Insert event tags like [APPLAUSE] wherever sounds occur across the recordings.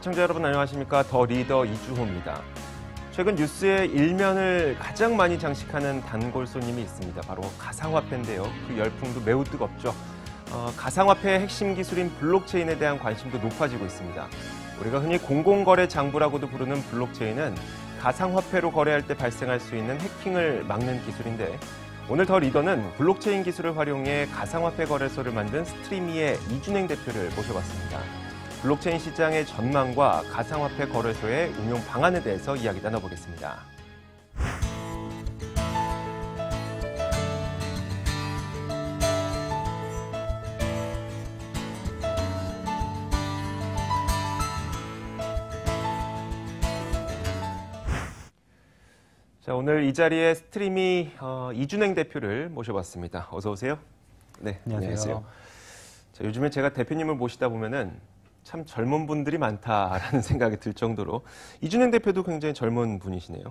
시청자 여러분 안녕하십니까. 더 리더 이주호입니다. 최근 뉴스의 일면을 가장 많이 장식하는 단골 손님이 있습니다. 바로 가상화폐인데요. 그 열풍도 매우 뜨겁죠. 어, 가상화폐의 핵심 기술인 블록체인에 대한 관심도 높아지고 있습니다. 우리가 흔히 공공거래 장부라고도 부르는 블록체인은 가상화폐로 거래할 때 발생할 수 있는 해킹을 막는 기술인데 오늘 더 리더는 블록체인 기술을 활용해 가상화폐 거래소를 만든 스트리미의 이준행 대표를 모셔봤습니다. 블록체인 시장의 전망과 가상화폐 거래소의 운용 방안에 대해서 이야기 나눠보겠습니다. 자, 오늘 이 자리에 스트리미 어, 이준행 대표를 모셔봤습니다. 어서 오세요. 네, 안녕하세요. 안녕하세요. 자, 요즘에 제가 대표님을 모시다 보면은 참 젊은 분들이 많다라는 [LAUGHS] 생각이 들 정도로 이준행 대표도 굉장히 젊은 분이시네요.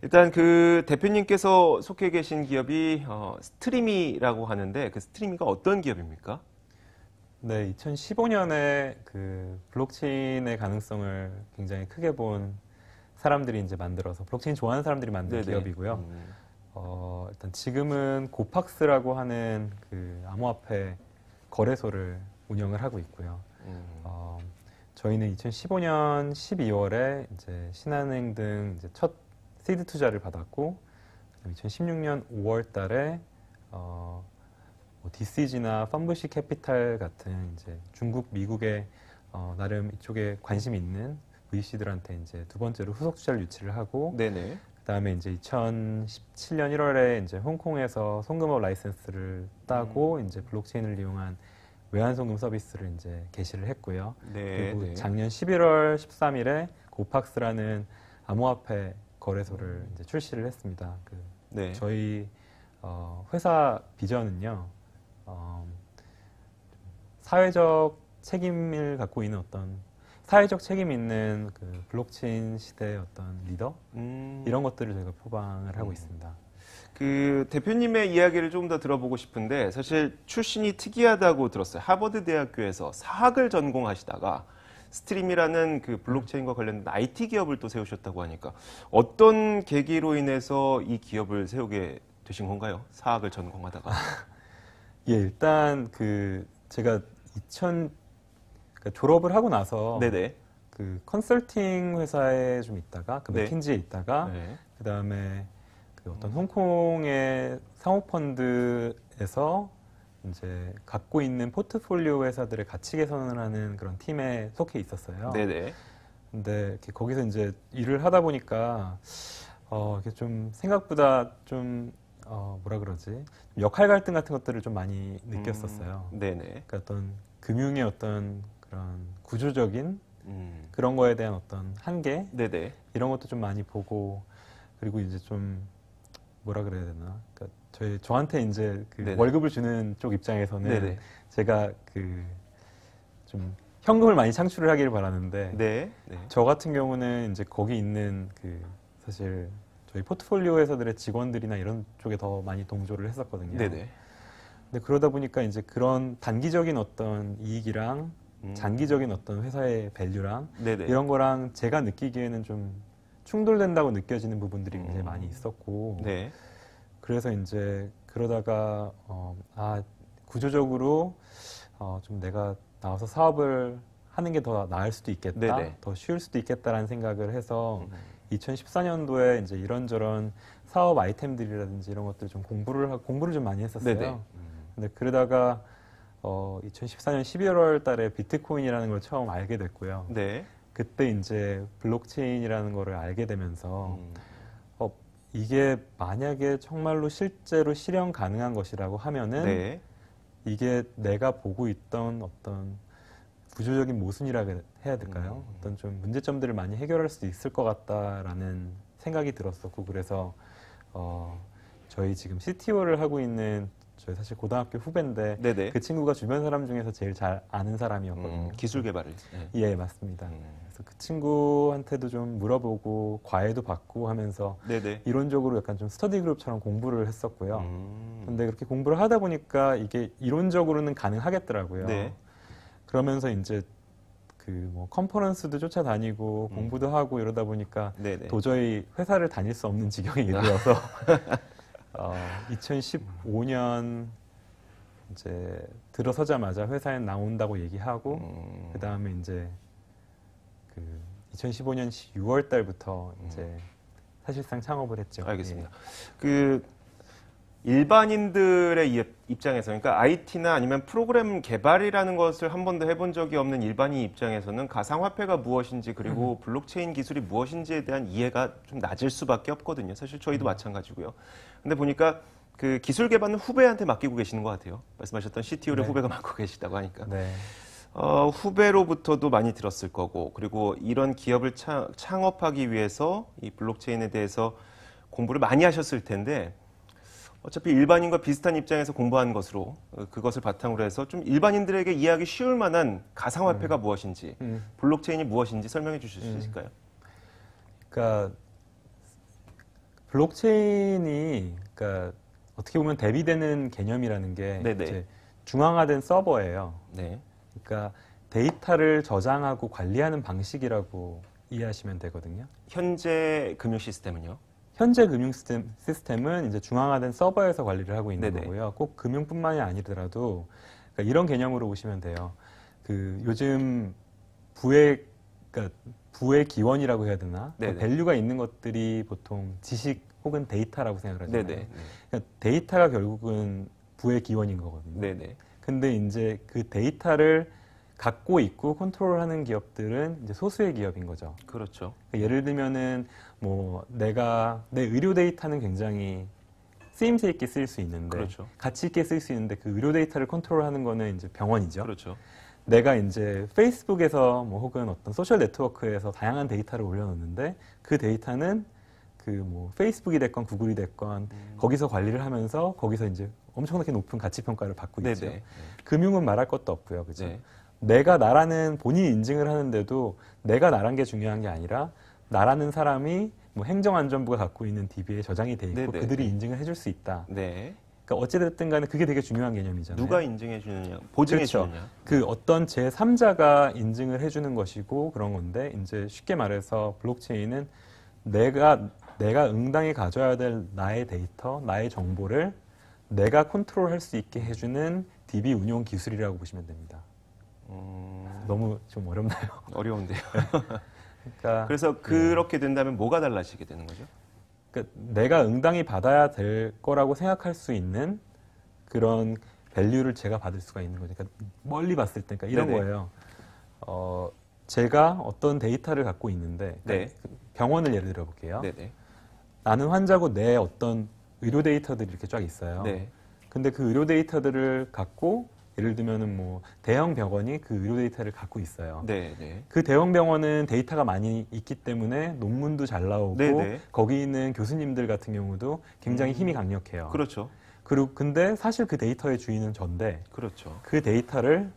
일단 그 대표님께서 속해 계신 기업이 어, 스트리미라고 하는데 그 스트리미가 어떤 기업입니까? 네, 2015년에 그 블록체인의 가능성을 굉장히 크게 본 사람들이 이제 만들어서 블록체인 좋아하는 사람들이 만든 네네. 기업이고요. 음. 어, 일단 지금은 고팍스라고 하는 그 암호화폐 거래소를 운영을 하고 있고요. 음. 어, 저희는 2015년 12월에 이제 신한은행 등 첫 시드 투자를 받았고 2016년 5월 달에 어, 뭐 DCG나 펀브시 캐피탈 같은 이제 중국, 미국의 어, 나름 이쪽에 관심 있는 VC들한테 이제 두 번째로 후속 투자를 유치를 하고 네네. 그다음에 이제 2017년 1월에 이제 홍콩에서 송금업 라이센스를 따고 음. 이제 블록체인을 이용한 외환송금 서비스를 이제 개시를 했고요. 네, 그리고 네. 작년 11월 13일에 고팍스라는 암호화폐 거래소를 이제 출시를 했습니다. 그 네. 저희 어, 회사 비전은요, 어, 사회적 책임을 갖고 있는 어떤 사회적 책임 있는 그 블록체인 시대의 어떤 리더 음. 이런 것들을 저희가 포방을 하고 음. 있습니다. 그 대표님의 이야기를 조금 더 들어보고 싶은데 사실 출신이 특이하다고 들었어요. 하버드 대학교에서 사학을 전공하시다가 스트림이라는 그 블록체인과 관련된 IT 기업을 또 세우셨다고 하니까 어떤 계기로 인해서 이 기업을 세우게 되신 건가요? 사학을 전공하다가. [LAUGHS] 예, 일단 그 제가 2000 그러니까 졸업을 하고 나서 네네. 그 컨설팅 회사에 좀 있다가 그 네. 맥킨지에 있다가 네. 그다음에 그 어떤 홍콩의 상호펀드에서 이제 갖고 있는 포트폴리오 회사들의 가치 개선을 하는 그런 팀에 속해 있었어요. 네네. 근데 거기서 이제 일을 하다 보니까 어 이게 좀 생각보다 좀 어, 뭐라 그러지 역할 갈등 같은 것들을 좀 많이 음, 느꼈었어요. 음, 네네. 그러니까 어떤 금융의 어떤 그런 구조적인 음. 그런 거에 대한 어떤 한계 네네. 이런 것도 좀 많이 보고 그리고 이제 좀 뭐라 그래야 되나? 그러니까 저희 저한테 이제 그 월급을 주는 쪽 입장에서는 네네. 제가 그 좀 현금을 많이 창출을 하기를 바라는데 네. 네. 저 같은 경우는 이제 거기 있는 그 사실 저희 포트폴리오 회사들의 직원들이나 이런 쪽에 더 많이 동조를 했었거든요. 네네. 근데 그러다 보니까 이제 그런 단기적인 어떤 이익이랑 음. 장기적인 어떤 회사의 밸류랑 네네. 이런 거랑 제가 느끼기에는 좀 충돌된다고 느껴지는 부분들이 음. 굉장히 많이 있었고 네. 그래서 이제 그러다가 어, 아 구조적으로 어, 좀 내가 나와서 사업을 하는 게 더 나을 수도 있겠다, 네네. 네. 더 쉬울 수도 있겠다라는 생각을 해서 음. 2014년도에 이제 이런저런 사업 아이템들이라든지 이런 것들 좀 공부를 공부를 좀 많이 했었어요. 네네. 네. 음. 근데 그러다가 어, 2014년 11월 달에 비트코인이라는 걸 처음 알게 됐고요. 네. 그때 이제 블록체인이라는 거를 알게 되면서 음. 어, 이게 만약에 정말로 실제로 실현 가능한 것이라고 하면은 네. 이게 내가 보고 있던 어떤 구조적인 모순이라 그, 해야 될까요? 음. 어떤 좀 문제점들을 많이 해결할 수 있을 것 같다라는 생각이 들었었고 그래서 어, 저희 지금 시티 o 를 하고 있는 저희 사실 고등학교 후배인데 네네. 그 친구가 주변 사람 중에서 제일 잘 아는 사람이었거든요. 음, 기술 개발을. 네. 예, 맞습니다. 음. 그래서 그 친구한테도 좀 물어보고 과외도 받고 하면서 네네. 이론적으로 약간 좀 스터디 그룹처럼 공부를 했었고요. 음. 근데 그렇게 공부를 하다 보니까 이게 이론적으로는 가능하겠더라고요. 네. 그러면서 이제 그 뭐 컨퍼런스도 쫓아다니고 음. 공부도 하고 이러다 보니까 네네. 도저히 회사를 다닐 수 없는 지경에 이르러서 [LAUGHS] [LAUGHS] 어, 2015년 이제 들어서자마자 회사에 나온다고 얘기하고 음. 그다음에 이제 그 2015년 6월 달부터 음. 이제 음. 사실상 창업을 했죠. 알겠습니다. 예. 그 일반인들의 입장에서 그러니까 IT나 아니면 프로그램 개발이라는 것을 한 번도 해본 적이 없는 일반인 입장에서는 가상화폐가 무엇인지 그리고 음. 블록체인 기술이 무엇인지에 대한 이해가 좀 낮을 수밖에 없거든요. 사실 저희도 음. 마찬가지고요. 근데 보니까 그 기술 개발은 후배한테 맡기고 계시는 것 같아요. 말씀하셨던 CTO를 네. 후배가 맡고 계시다고 하니까. 네. 어, 후배로부터도 많이 들었을 거고, 그리고 이런 기업을 차, 창업하기 위해서 이 블록체인에 대해서 공부를 많이 하셨을 텐데, 어차피 일반인과 비슷한 입장에서 공부한 것으로 그것을 바탕으로 해서 좀 일반인들에게 이해하기 쉬울 만한 가상화폐가 음. 무엇인지, 음. 블록체인이 무엇인지 설명해 주실 수 음. 있을까요? 그러니까 블록체인이 그러니까 어떻게 보면 대비되는 개념이라는 게 네네. 네. 이제 중앙화된 서버예요. 네. 그러니까 데이터를 저장하고 관리하는 방식이라고 이해하시면 되거든요. 현재 금융 시스템은요? 현재 금융 시스템, 은 이제 중앙화된 서버에서 관리를 하고 있는 네네. 네. 거고요. 꼭 금융뿐만이 아니더라도 그러니까 이런 개념으로 오시면 돼요. 그 요즘 부의 그러니까 부의 기원이라고 해야 되나? 그러니까 밸류가 있는 것들이 보통 지식 혹은 데이터라고 생각하잖아요. 을 네네. 그러니까 데이터가 결국은 부의 기원인 거거든요. 네네. 근데 이제 그 데이터를 갖고 있고 컨트롤하는 기업들은 이제 소수의 기업인 거죠. 그렇죠. 그러니까 예를 들면은 뭐 내가 내 의료 데이터는 굉장히 쓰임새 있게 쓸 수 있는데 그렇죠. 가치 있게 쓸 수 있는데 그 의료 데이터를 컨트롤하는 거는 이제 병원이죠. 그렇죠. 내가 이제 페이스북에서 뭐 혹은 어떤 소셜 네트워크에서 다양한 데이터를 올려놓는데 그 데이터는 그 뭐 페이스북이 됐건 구글이 됐건 음. 거기서 관리를 하면서 거기서 이제 엄청나게 높은 가치 평가를 받고 네네. 있죠. 네. 금융은 말할 것도 없고요, 그죠? 네. 내가 나라는 본인 인증을 하는데도 내가 나란 게 중요한 게 아니라 나라는 사람이 뭐 행정안전부가 갖고 있는 DB에 저장이 돼 있고 네네. 그들이 인증을 해줄 수 있다. 네. 그러니까 어찌됐든 간에 그게 되게 중요한 개념이잖아요. 누가 인증해 주느냐, 보증해 그렇죠. 주느냐. 그 어떤 제 3자가 인증을 해주는 것이고 그런 건데 이제 쉽게 말해서 블록체인은 내가 내가 응당히 가져야 될 나의 데이터, 나의 정보를 내가 컨트롤할 수 있게 해주는 DB 운용 기술이라고 보시면 됩니다. 음... 너무 좀 어렵나요? 어려운데요. [LAUGHS] 네. 그러니까 그래서 네. 그렇게 된다면 뭐가 달라지게 되는 거죠? 그러니까 내가 응당이 받아야 될 거라고 생각할 수 있는 그런 밸류를 제가 받을 수가 있는 거죠. 그러니까 멀리 봤을 때, 그러니까 이런 네네. 거예요. 어, 제가 어떤 데이터를 갖고 있는데 그러니까 네. 병원을 예를 들어 볼게요. 나는 환자고 내 어떤 의료 데이터들이 이렇게 쫙 있어요. 네. 근데 그 의료 데이터들을 갖고 예를 들면은 뭐 대형 병원이 그 의료 데이터를 갖고 있어요. 네, 네. 그 대형 병원은 데이터가 많이 있기 때문에 논문도 잘 나오고 네, 네. 거기 있는 교수님들 같은 경우도 굉장히 힘이 음. 강력해요. 그렇죠. 그리고 근데 사실 그 데이터의 주인은 전데 그렇죠. 그 데이터를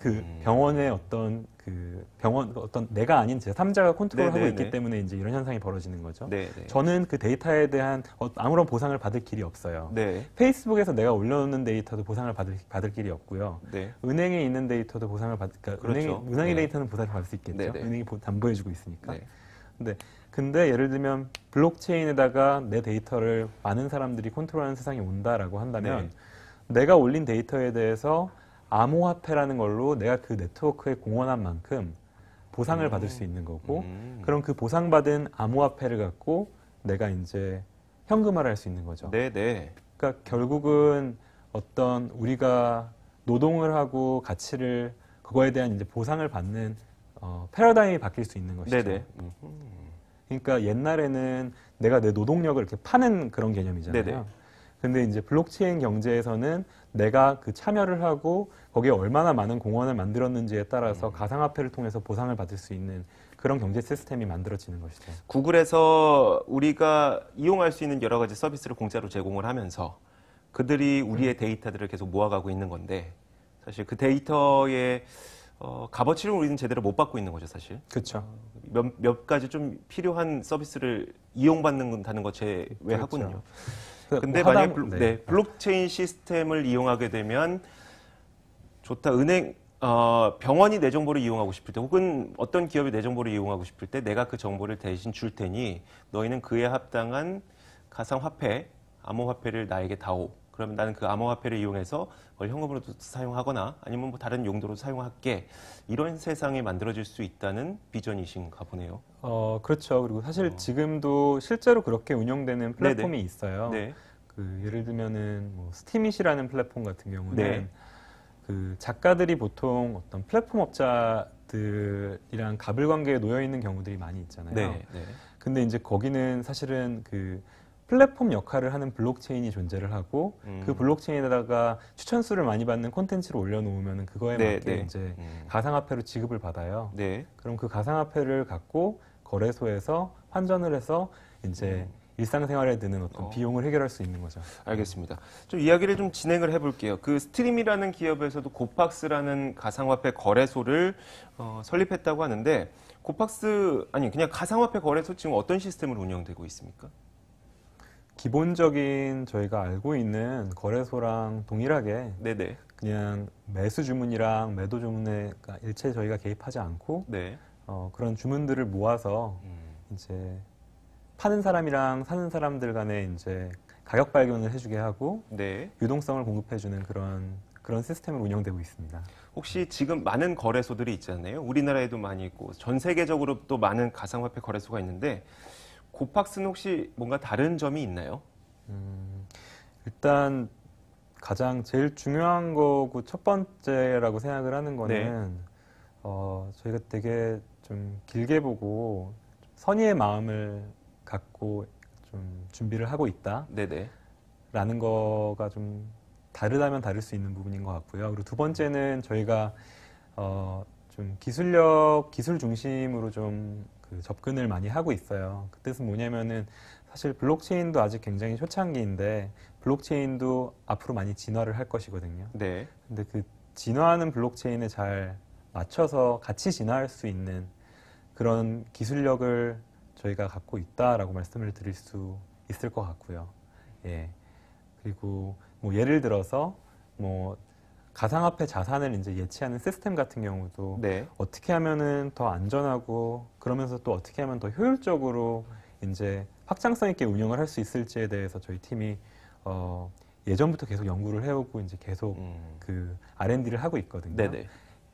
그 음. 병원의 어떤 그 병원 어떤 내가 아닌 제 3자가 컨트롤하고 네네네. 있기 네. 때문에 이제 이런 현상이 벌어지는 거죠. 네네. 저는 그 데이터에 대한 어, 아무런 보상을 받을 길이 없어요. 네. 페이스북에서 내가 올려놓는 데이터도 보상을 받을, 받을 길이 없고요. 네. 은행에 있는 데이터도 보상을 받 그러니까 그렇죠. 은행 은행의 네. 데이터는 보상을 받을 수 있겠죠. 네네. 은행이 담보해주고 있으니까. 근데 근데 예를 들면 블록체인에다가 내 데이터를 많은 사람들이 컨트롤하는 세상이 온다라고 한다면 내가 올린 데이터에 대해서 암호화폐라는 걸로 내가 그 네트워크에 공헌한 만큼 보상을 음. 받을 수 있는 거고 음. 그럼 그 보상받은 암호화폐를 갖고 내가 이제 현금화를 할 수 있는 거죠. 네, 네. 그러니까 결국은 어떤 우리가 노동을 하고 가치를 그거에 대한 이제 보상을 받는 어, 패러다임이 바뀔 수 있는 것이죠. 네네. 네. 음. 그러니까 옛날에는 내가 내 노동력을 이렇게 파는 그런 개념이잖아요. 네네. 네. 근데 이제 블록체인 경제에서는 내가 그 참여를 하고 거기에 얼마나 많은 공헌을 만들었는지에 따라서 음. 가상화폐를 통해서 보상을 받을 수 있는 그런 경제 시스템이 만들어지는 것이죠. 구글에서 우리가 이용할 수 있는 여러 가지 서비스를 공짜로 제공을 하면서 그들이 우리의 네. 데이터들을 계속 모아가고 있는 건데 사실 그 데이터의 어, 값어치를 우리는 제대로 못 받고 있는 거죠, 사실. 그렇죠. 몇, 몇 가지 좀 필요한 서비스를 이용받는다는 것 제외하군요. 그렇 근데 화만약 블록, 네. 네, 블록체인 시스템을 이용하게 되면 좋다. 은행 어, 병원이 내 정보를 이용하고 싶을 때 혹은 어떤 기업이 내 정보를 이용하고 싶을 때 내가 그 정보를 대신 줄 테니 너희는 그에 합당한 가상화폐, 암호화폐를 나에게 다오. 그러면 나는 그 암호화폐를 이용해서 뭘 현금으로도 사용하거나 아니면 뭐 다른 용도로 사용할게. 이런 세상이 만들어질 수 있다는 비전이신가 보네요. 어, 그렇죠. 그리고 사실 어. 지금도 실제로 그렇게 운영되는 네, 네. 플랫폼이 네네. 있어요. 네. 그 예를 들면은 뭐스티밋이라는 플랫폼 같은 경우는 네. 그 작가들이 보통 어떤 플랫폼 업자들이랑 갑을 관계에 놓여 있는 경우들이 많이 있잖아요. 네. 네. 근데 이제 거기는 사실은 그 플랫폼 역할을 하는 블록체인이 존재를 하고 그 음. 그 블록체인에다가 추천수를 많이 받는 콘텐츠를 올려놓으면 그거에 네, 맞게 네. 이제 음. 가상화폐로 지급을 받아요. 네. 그럼 그 가상화폐를 갖고 거래소에서 환전을 해서 이제 음. 일상생활에 드는 어떤 어. 비용을 해결할 수 있는 거죠. 알겠습니다. 좀 이야기를 좀 진행을 해볼게요. 그 스트림이라는 기업에서도 고팍스라는 가상화폐 거래소를 어, 설립했다고 하는데 고팍스 아니 그냥 가상화폐 거래소 지금 어떤 시스템으로 운영되고 있습니까? 기본적인 저희가 알고 있는 거래소랑 동일하게 네네. 그냥 매수 주문이랑 매도 주문에 그러니까 일체 저희가 개입하지 않고 네. 어, 그런 주문들을 모아서 음. 이제 파는 사람이랑 사는 사람들 간에 이제 가격 발견을 해주게 하고 네. 유동성을 공급해주는 그런 그런 시스템을 운영되고 있습니다. 혹시 지금 많은 거래소들이 있잖아요. 우리나라에도 많이 있고 전 세계적으로 또 많은 가상화폐 거래소가 있는데 고팍스는 혹시 뭔가 다른 점이 있나요? 음, 일단 가장 제일 중요한 거고 첫 번째라고 생각을 하는 거는 네. 어, 저희가 되게 좀 길게 보고 선의의 마음을 갖고 좀 준비를 하고 있다. 네네. 라는 거가 좀 다르다면 다를 수 있는 부분인 것 같고요. 그리고 두 번째는 저희가 어좀 기술력, 기술 중심으로 좀그 접근을 많이 하고 있어요. 그 뜻은 뭐냐면은 사실 블록체인도 아직 굉장히 초창기인데 블록체인도 앞으로 많이 진화를 할 것이거든요. 네. 근데 그 진화하는 블록체인에 잘 맞춰서 같이 진화할 수 있는 그런 기술력을 저희가 갖고 있다라고 말씀을 드릴 수 있을 것 같고요. 예. 그리고 뭐 예를 들어서 뭐 가상화폐 자산을 이제 예치하는 시스템 같은 경우도 네. 어떻게 하면은 더 안전하고 그러면서 또 어떻게 하면 더 효율적으로 이제 확장성 있게 운영을 할 수 있을지에 대해서 저희 팀이 어 예전부터 계속 연구를 해오고 이제 계속 음. 그 R&D를 하고 있거든요. 네네.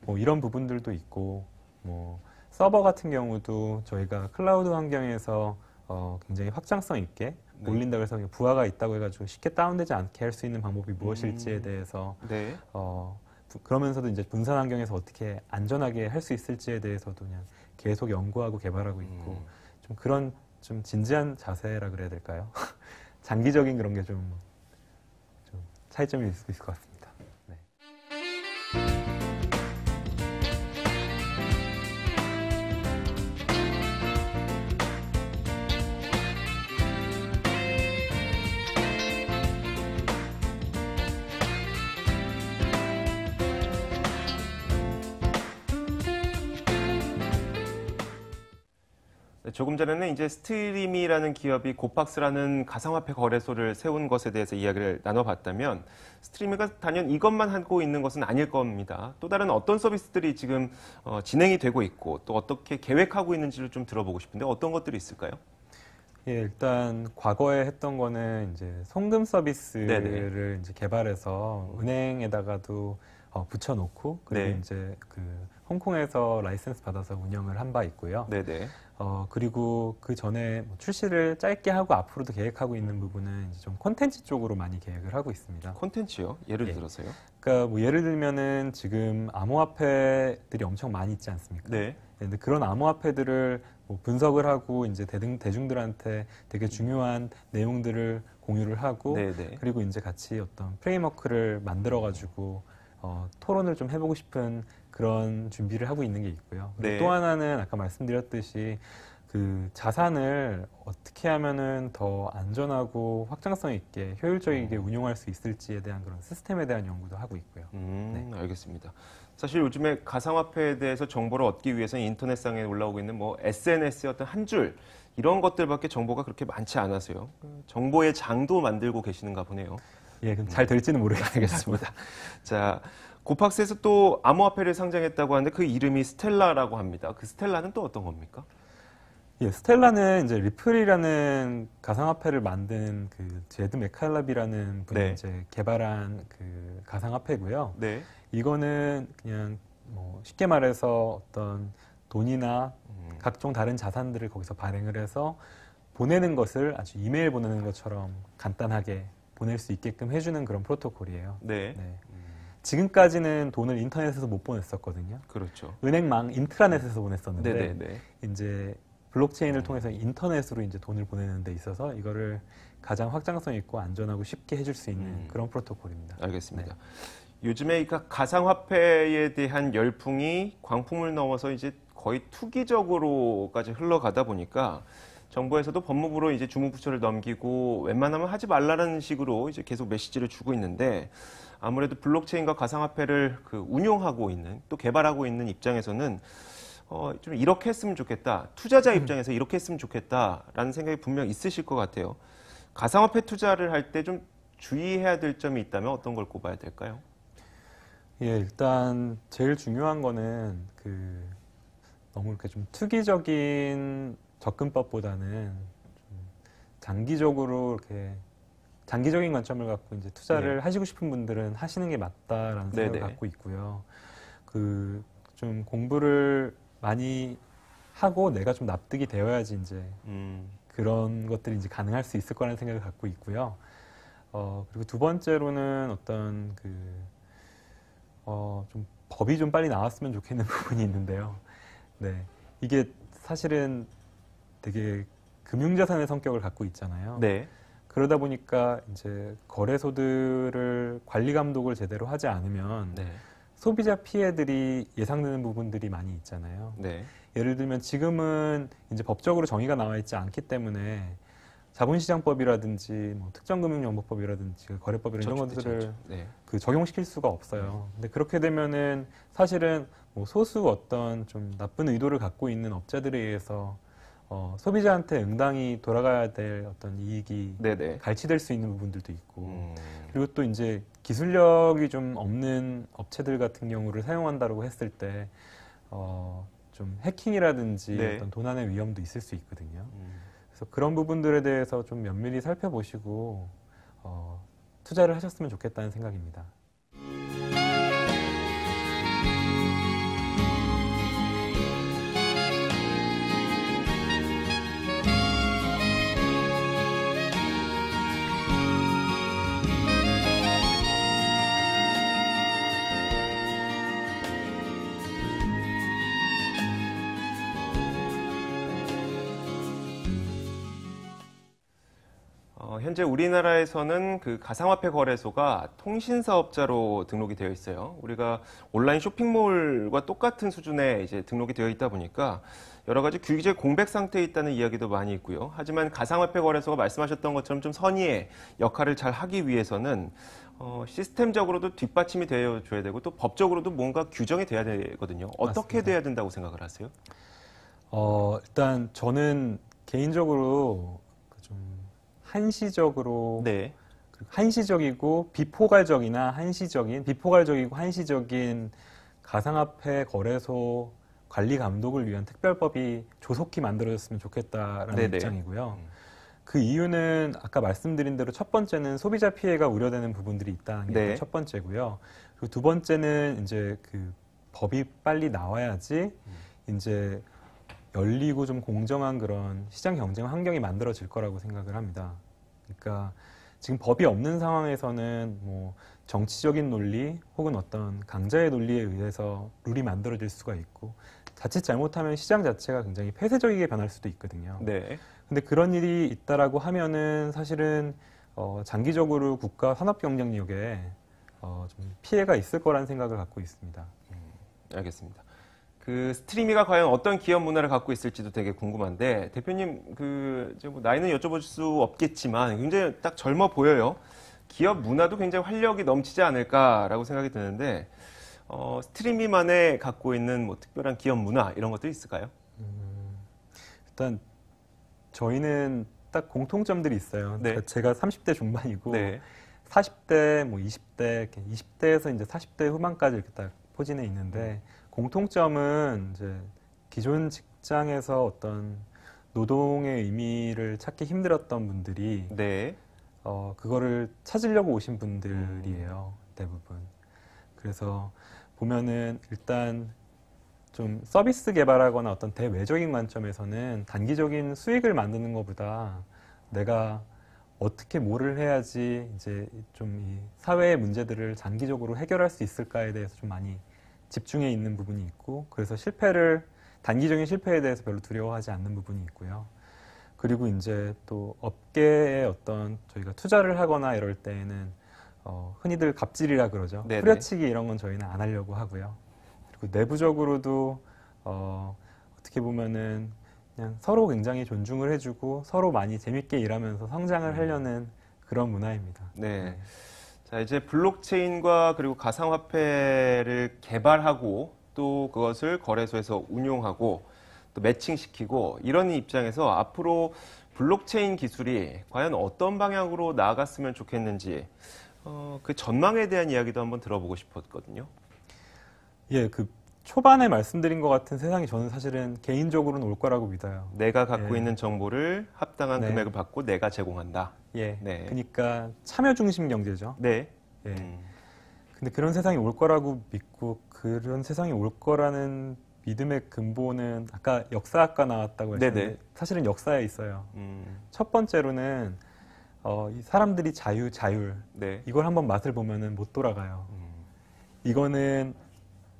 뭐 이런 부분들도 있고 뭐 서버 같은 경우도 저희가 클라우드 환경에서 어, 굉장히 확장성 있게 네. 올린다고 해서 부하가 있다고 해가지고 쉽게 다운되지 않게 할 수 있는 방법이 무엇일지에 음. 대해서 네. 어, 그러면서도 이제 분산 환경에서 어떻게 안전하게 할 수 있을지에 대해서도 그냥 계속 연구하고 개발하고 있고 음. 좀 그런 좀 진지한 자세라 그래야 될까요? [LAUGHS] 장기적인 그런 게 좀 좀 차이점이 있을 수 있을 것 같습니다. 네, 조금 전에는 이제 스트리이라는 기업이 고팍스라는 가상화폐 거래소를 세운 것에 대해서 이야기를 나눠봤다면 스트리미가 단연 이것만 하고 있는 것은 아닐 겁니다. 또 다른 어떤 서비스들이 지금 어, 진행이 되고 있고 또 어떻게 계획하고 있는지를 좀 들어보고 싶은데 어떤 것들이 있을까요? 예, 일단 과거에 했던 거는 이제 송금 서비스를 네네. 이제 개발해서 은행에다가도 어, 붙여놓고 그리고 네. 이제 그 홍콩에서 라이센스 받아서 운영을 한 바 있고요. 네네. 어, 그리고 그 전에 뭐 출시를 짧게 하고 앞으로도 계획하고 있는 부분은 이제 좀 콘텐츠 쪽으로 많이 계획을 하고 있습니다. 콘텐츠요? 예를 예. 들어서요? 그러니까 뭐 예를 들면은 지금 암호화폐들이 엄청 많이 있지 않습니까? 네. 예, 근데 그런 암호화폐들을 뭐 분석을 하고 이제 대등, 대중들한테 되게 중요한 내용들을 공유를 하고 네네. 네. 그리고 이제 같이 어떤 프레임워크를 만들어 가지고 어, 토론을 좀 해보고 싶은 그런 준비를 하고 있는 게 있고요. 네. 또 하나는 아까 말씀드렸듯이 그 자산을 어떻게 하면은 더 안전하고 확장성 있게 효율적이게 음. 운용할 수 있을지에 대한 그런 시스템에 대한 연구도 하고 있고요. 음, 네. 알겠습니다. 사실 요즘에 가상화폐에 대해서 정보를 얻기 위해서 인터넷상에 올라오고 있는 뭐 SNS의 어떤 한 줄 이런 것들밖에 정보가 그렇게 많지 않아서요. 그 정보의 장도 만들고 계시는가 보네요. 예, 그럼 잘 될지는 모르겠습니다. 자, 고팍스에서 또 암호화폐를 상장했다고 하는데 그 이름이 스텔라라고 합니다. 그 스텔라는 또 어떤 겁니까? 예, 스텔라는 이제 리플이라는 가상화폐를 만든 그 제드 메칼랍이라는 분이 네. 이제 개발한 그 가상화폐고요. 네. 이거는 그냥 뭐 쉽게 말해서 어떤 돈이나 음. 각종 다른 자산들을 거기서 발행을 해서 보내는 것을 아주 이메일 보내는 것처럼 간단하게 보낼 수 있게끔 해주는 그런 프로토콜이에요. 네. 네. 지금까지는 돈을 인터넷에서 못 보냈었거든요. 그렇죠. 은행망 인트라넷에서 보냈었는데 네네네. 네, 네. 이제 블록체인을 음. 통해서 인터넷으로 이제 돈을 보내는 데 있어서 이거를 가장 확장성 있고 안전하고 쉽게 해줄 수 있는 음. 그런 프로토콜입니다. 알겠습니다. 네. 요즘에 가상화폐에 대한 열풍이 광풍을 넘어서 이제 거의 투기적으로까지 흘러가다 보니까 정부에서도 법무부로 이제 주무부처를 넘기고 웬만하면 하지 말라는 식으로 이제 계속 메시지를 주고 있는데 아무래도 블록체인과 가상화폐를 그 운용하고 있는 또 개발하고 있는 입장에서는 어, 좀 이렇게 했으면 좋겠다. 투자자 음. 입장에서 이렇게 했으면 좋겠다라는 생각이 분명 있으실 것 같아요. 가상화폐 투자를 할 때 좀 주의해야 될 점이 있다면 어떤 걸 꼽아야 될까요? 예, 일단 제일 중요한 거는 그 너무 이렇게 좀 투기적인 접근법보다는 좀 장기적으로 이렇게 장기적인 관점을 갖고 이제 투자를 네. 하시고 싶은 분들은 하시는 게 맞다라는 생각을 갖고 있고요. 그 좀 공부를 많이 하고 내가 좀 납득이 되어야지 이제 음. 그런 것들이 이제 가능할 수 있을 거라는 생각을 갖고 있고요. 어 그리고 두 번째로는 어떤 그어좀 법이 좀 빨리 나왔으면 좋겠는 [LAUGHS] 부분이 있는데요. 네 이게 사실은 되게 금융자산의 성격을 갖고 있잖아요. 네. 그러다 보니까 이제 거래소들을 관리 감독을 제대로 하지 않으면 네. 소비자 피해들이 예상되는 부분들이 많이 있잖아요. 네. 예를 들면 지금은 이제 법적으로 정의가 나와 있지 않기 때문에 자본시장법이라든지 뭐 특정금융연보법이라든지 거래법 이런 것들을 네. 그 적용시킬 수가 없어요. 음. 근데 그렇게 되면은 사실은 뭐 소수 어떤 좀 나쁜 의도를 갖고 있는 업자들에 의해서 어, 소비자한테 응당이 돌아가야 될 어떤 이익이 네네. 갈취될 수 있는 부분들도 있고 음. 그리고 또 이제 기술력이 좀 없는 업체들 같은 경우를 사용한다라고 했을 때 어, 좀 해킹이라든지 네. 어떤 도난의 위험도 있을 수 있거든요. 음. 그래서 그런 부분들에 대해서 좀 면밀히 살펴보시고 어, 투자를 하셨으면 좋겠다는 생각입니다. 현재 우리나라에서는 그 가상화폐 거래소가 통신 사업자로 등록이 되어 있어요. 우리가 온라인 쇼핑몰과 똑같은 수준에 이제 등록이 되어 있다 보니까 여러 가지 규제 공백 상태에 있다는 이야기도 많이 있고요. 하지만 가상화폐 거래소가 말씀하셨던 것처럼 좀 선의의 역할을 잘 하기 위해서는 어, 시스템적으로도 뒷받침이 되어 줘야 되고 또 법적으로도 뭔가 규정이 돼야 되거든요. 어떻게 맞습니다. 돼야 된다고 생각을 하세요? 어, 일단 저는 개인적으로 한시적으로 네. 한시적이고 비포괄적이나 한시적인 비포괄적이고 한시적인 가상화폐 거래소 관리 감독을 위한 특별법이 조속히 만들어졌으면 좋겠다라는 네네. 입장이고요. 음. 그 이유는 아까 말씀드린 대로 첫 번째는 소비자 피해가 우려되는 부분들이 있다는 게첫 네. 번째고요. 그리고 두 번째는 이제 그 법이 빨리 나와야지 음. 이제 열리고 좀 공정한 그런 시장 경쟁 환경이 만들어질 거라고 생각을 합니다. 그러니까 지금 법이 없는 상황에서는 뭐 정치적인 논리 혹은 어떤 강자의 논리에 의해서 룰이 만들어질 수가 있고 자칫 잘못하면 시장 자체가 굉장히 폐쇄적이게 변할 수도 있거든요. 네. 근데 그런 일이 있다라고 하면은 사실은 어 장기적으로 국가 산업 경쟁력에 어좀 피해가 있을 거라는 생각을 갖고 있습니다. 음, 알겠습니다. 그 스트리미가 과연 어떤 기업 문화를 갖고 있을지도 되게 궁금한데 대표님 그뭐 나이는 여쭤볼 수 없겠지만 굉장히 딱 젊어 보여요. 기업 문화도 굉장히 활력이 넘치지 않을까라고 생각이 드는데 어, 스트리미만에 갖고 있는 뭐 특별한 기업 문화 이런 것들이 있을까요? 음, 일단 저희는 딱 공통점들이 있어요. 네. 그러니까 제가 30대 중반이고 네. 40대, 뭐 20대, 20대에서 이제 40대 후반까지 이렇게 딱 포진해 있는데 음. 공통점은 이제 기존 직장에서 어떤 노동의 의미를 찾기 힘들었던 분들이 네. 어, 그거를 찾으려고 오신 분들이에요 음. 대부분. 그래서 보면은 일단 좀 서비스 개발하거나 어떤 대외적인 관점에서는 단기적인 수익을 만드는 것보다 내가 어떻게 뭐를 해야지 이제 좀 이 사회의 문제들을 장기적으로 해결할 수 있을까에 대해서 좀 많이 집중해 있는 부분이 있고 그래서 실패를 단기적인 실패에 대해서 별로 두려워하지 않는 부분이 있고요. 그리고 이제 또 업계에 어떤 저희가 투자를 하거나 이럴 때에는 어, 흔히들 갑질이라 그러죠. 네네. 후려치기 이런 건 저희는 안 하려고 하고요. 그리고 내부적으로도 어, 어떻게 보면은 그냥 서로 굉장히 존중을 해주고 서로 많이 재밌게 일하면서 성장을 음. 하려는 그런 문화입니다. 네. 네. 자, 이제 블록체인과 그리고 가상화폐를 개발하고 또 그것을 거래소에서 운용하고 또 매칭시키고 이런 입장에서 앞으로 블록체인 기술이 과연 어떤 방향으로 나아갔으면 좋겠는지 어, 그 전망에 대한 이야기도 한번 들어보고 싶었거든요. 예, 그 초반에 말씀드린 것 같은 세상이 저는 사실은 개인적으로는 올 거라고 믿어요. 내가 갖고 네. 있는 정보를 합당한 네. 금액을 받고 내가 제공한다. 예. 네. 그러니까 참여 중심 경제죠. 네. 예. 음. 근데 그런 세상이 올 거라고 믿고 그런 세상이 올 거라는 믿음의 근본은 아까 역사학과 나왔다고 했는데 사실은 역사에 있어요. 음. 첫 번째로는 어, 사람들이 자유 자율 네. 이걸 한번 맛을 보면은 못 돌아가요. 음. 이거는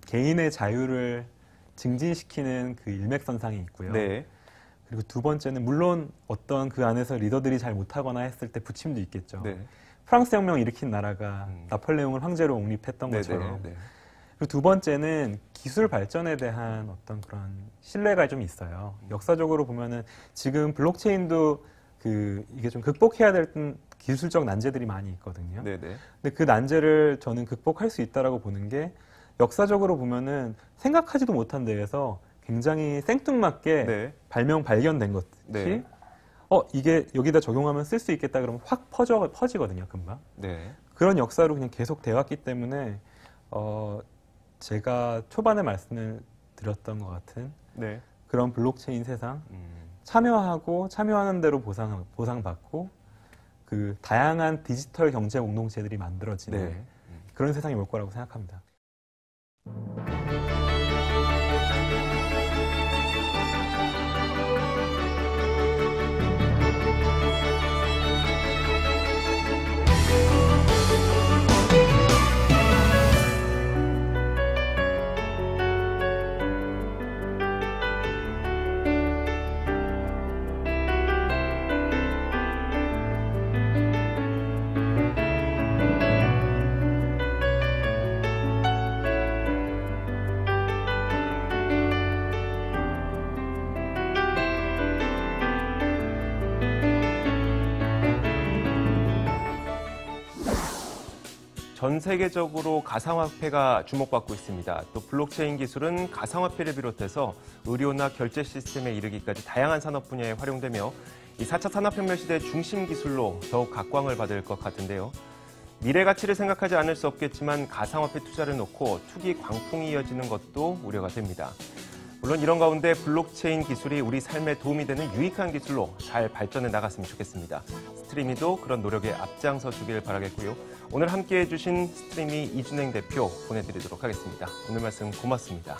개인의 자유를 증진시키는 그 일맥선상이 있고요. 네. 그리고 두 번째는 물론 어떤 그 안에서 리더들이 잘 못하거나 했을 때 부침도 있겠죠. 네. 프랑스 혁명을 일으킨 나라가 음. 나폴레옹을 황제로 옹립했던 네 것처럼. 네네. 네. 그리고 두 번째는 기술 발전에 대한 어떤 그런 신뢰가 좀 있어요. 음. 역사적으로 보면은 지금 블록체인도 그 이게 좀 극복해야 될 음, 기술적 난제들이 많이 있거든요. 네네. 네. 근데 그 난제를 저는 극복할 수 있다라고 보는 게 역사적으로 보면은 생각하지도 못한 데에서 굉장히 생뚱맞게 네. 발명 발견된 것이 네. 어 이게 여기다 적용하면 쓸 수 있겠다 그러면 확 퍼져 퍼지거든요 금방 네. 그런 역사로 그냥 계속 되왔기 때문에 어 제가 초반에 말씀을 드렸던 것 같은 네. 그런 블록체인 세상 음. 참여하고 참여하는 대로 보상 보상받고 그 다양한 디지털 경제 공동체들이 만들어지는 네. 그런 세상이 올 거라고 생각합니다. Thank you. 전 세계적으로 가상화폐가 주목받고 있습니다. 또 블록체인 기술은 가상화폐를 비롯해서 의료나 결제 시스템에 이르기까지 다양한 산업 분야에 활용되며 이 4차 산업혁명 시대의 중심 기술로 더욱 각광을 받을 것 같은데요. 미래 가치를 생각하지 않을 수 없겠지만 가상화폐 투자를 놓고 투기 광풍이 이어지는 것도 우려가 됩니다. 물론 이런 가운데 블록체인 기술이 우리 삶에 도움이 되는 유익한 기술로 잘 발전해 나갔으면 좋겠습니다. 스트리미도 그런 노력에 앞장서 주길 바라겠고요. 오늘 함께해 주신 스트리미 이준행 대표 보내드리도록 하겠습니다. 오늘 말씀 고맙습니다.